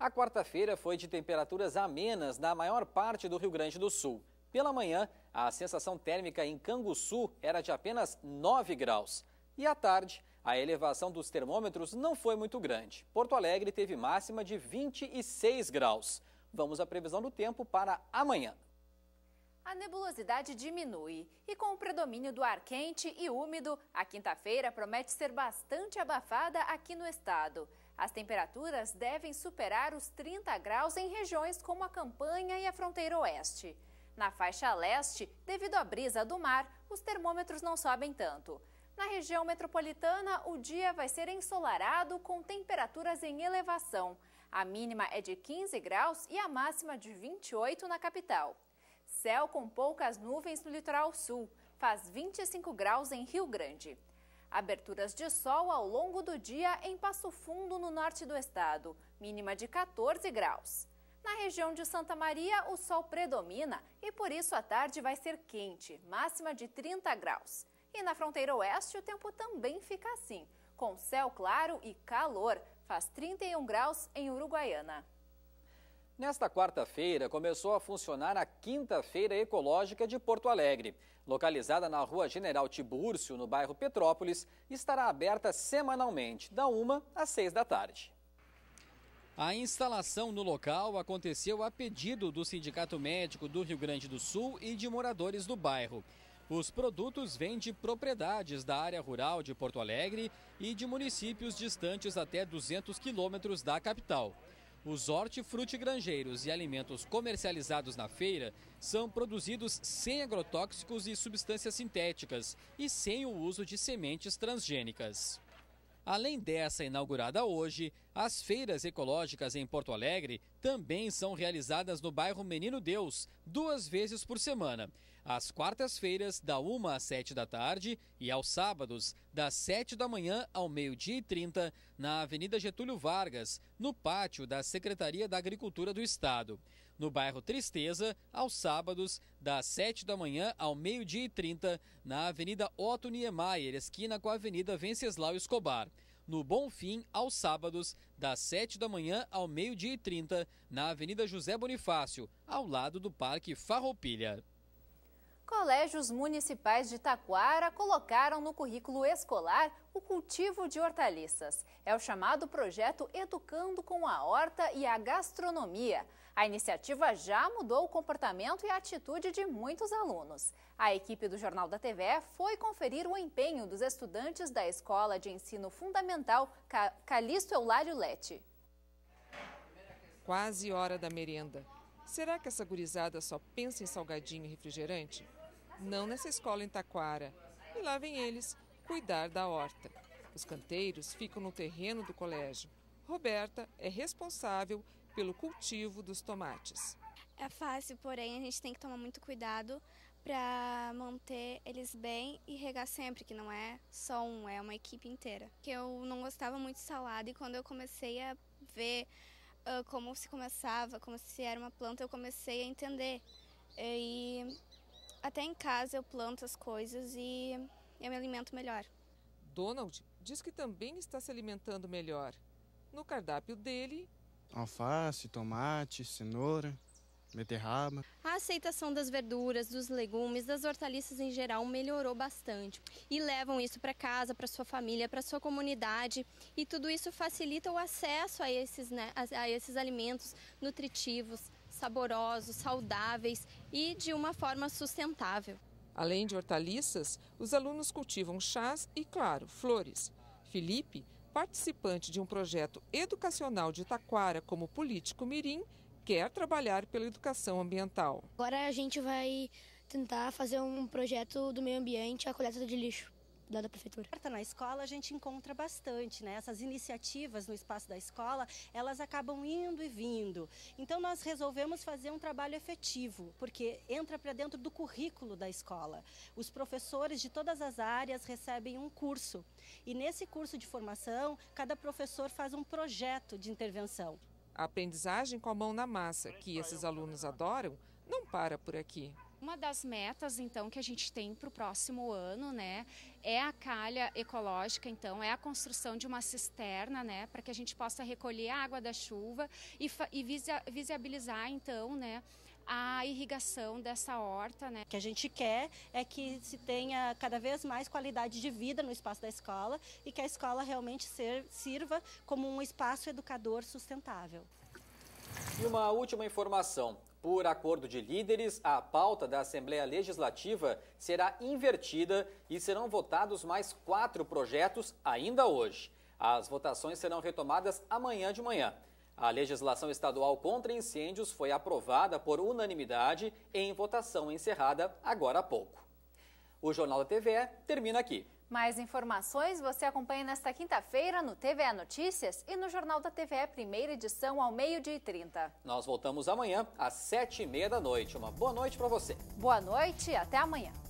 A quarta-feira foi de temperaturas amenas na maior parte do Rio Grande do Sul. Pela manhã, a sensação térmica em Canguçu era de apenas 9 graus. E à tarde, a elevação dos termômetros não foi muito grande. Porto Alegre teve máxima de 26 graus. Vamos à previsão do tempo para amanhã. A nebulosidade diminui e, com o predomínio do ar quente e úmido, a quinta-feira promete ser bastante abafada aqui no estado. As temperaturas devem superar os 30 graus em regiões como a Campanha e a fronteira oeste. Na faixa leste, devido à brisa do mar, os termômetros não sobem tanto. Na região metropolitana, o dia vai ser ensolarado com temperaturas em elevação. A mínima é de 15 graus e a máxima de 28 na capital. Céu com poucas nuvens no litoral sul. Faz 25 graus em Rio Grande. Aberturas de sol ao longo do dia em Passo Fundo, no norte do estado, mínima de 14 graus. Na região de Santa Maria, o sol predomina e por isso a tarde vai ser quente, máxima de 30 graus. E na fronteira oeste, o tempo também fica assim, com céu claro e calor, faz 31 graus em Uruguaiana. Nesta quarta-feira, começou a funcionar a Quinta-feira Ecológica de Porto Alegre. Localizada na Rua General Tibúrcio, no bairro Petrópolis, estará aberta semanalmente, da 1 às 6 da tarde. A instalação no local aconteceu a pedido do Sindicato Médico do Rio Grande do Sul e de moradores do bairro. Os produtos vêm de propriedades da área rural de Porto Alegre e de municípios distantes até 200 quilômetros da capital. Os hortifruti grangeiros e alimentos comercializados na feira são produzidos sem agrotóxicos e substâncias sintéticas e sem o uso de sementes transgênicas. Além dessa inaugurada hoje, as feiras ecológicas em Porto Alegre também são realizadas no bairro Menino Deus, duas vezes por semana. Às quartas-feiras, da 1 às 7 da tarde, e aos sábados, das 7 da manhã ao meio-dia e 30, na Avenida Getúlio Vargas, no pátio da Secretaria da Agricultura do Estado. No bairro Tristeza, aos sábados, das 7 da manhã ao meio-dia e 30, na Avenida Otto Niemeyer, esquina com a Avenida Venceslau Escobar no Bom Fim aos sábados, das 7 da manhã ao meio-dia e 30, na Avenida José Bonifácio, ao lado do Parque Farroupilha. Colégios municipais de Taquara colocaram no currículo escolar o cultivo de hortaliças. É o chamado projeto Educando com a Horta e a Gastronomia. A iniciativa já mudou o comportamento e a atitude de muitos alunos. A equipe do Jornal da TV foi conferir o empenho dos estudantes da Escola de Ensino Fundamental Calixto Eulário Leti. Quase hora da merenda. Será que essa gurizada só pensa em salgadinho e refrigerante? não nessa escola em Taquara. E lá vem eles cuidar da horta. Os canteiros ficam no terreno do colégio. Roberta é responsável pelo cultivo dos tomates. É fácil, porém a gente tem que tomar muito cuidado para manter eles bem e regar sempre, que não é só um, é uma equipe inteira. Que eu não gostava muito de salada e quando eu comecei a ver uh, como se começava, como se era uma planta, eu comecei a entender. E até em casa eu planto as coisas e eu me alimento melhor. Donald diz que também está se alimentando melhor. No cardápio dele: alface, tomate, cenoura, beterraba. A aceitação das verduras, dos legumes, das hortaliças em geral melhorou bastante. E levam isso para casa, para sua família, para sua comunidade. E tudo isso facilita o acesso a esses, né, a, a esses alimentos nutritivos, saborosos, saudáveis e de uma forma sustentável. Além de hortaliças, os alunos cultivam chás e, claro, flores. Felipe, participante de um projeto educacional de Taquara como político mirim, quer trabalhar pela educação ambiental. Agora a gente vai tentar fazer um projeto do meio ambiente, a coleta de lixo da, da prefeitura. Na escola a gente encontra bastante, né? Essas iniciativas no espaço da escola, elas acabam indo e vindo. Então nós resolvemos fazer um trabalho efetivo, porque entra para dentro do currículo da escola. Os professores de todas as áreas recebem um curso. E nesse curso de formação, cada professor faz um projeto de intervenção. A aprendizagem com a mão na massa, que esses alunos adoram, não para por aqui. Uma das metas, então, que a gente tem para o próximo ano, né, é a calha ecológica, então, é a construção de uma cisterna, né, para que a gente possa recolher a água da chuva e, e visibilizar, então, né, a irrigação dessa horta, né? O que a gente quer é que se tenha cada vez mais qualidade de vida no espaço da escola e que a escola realmente ser, sirva como um espaço educador sustentável. E uma última informação. Por acordo de líderes, a pauta da Assembleia Legislativa será invertida e serão votados mais quatro projetos ainda hoje. As votações serão retomadas amanhã de manhã. A legislação estadual contra incêndios foi aprovada por unanimidade em votação encerrada agora há pouco. O Jornal da TVE termina aqui. Mais informações você acompanha nesta quinta-feira no TVA Notícias e no Jornal da TVE, primeira edição, ao meio-dia e trinta. Nós voltamos amanhã, às sete e meia da noite. Uma boa noite para você. Boa noite e até amanhã.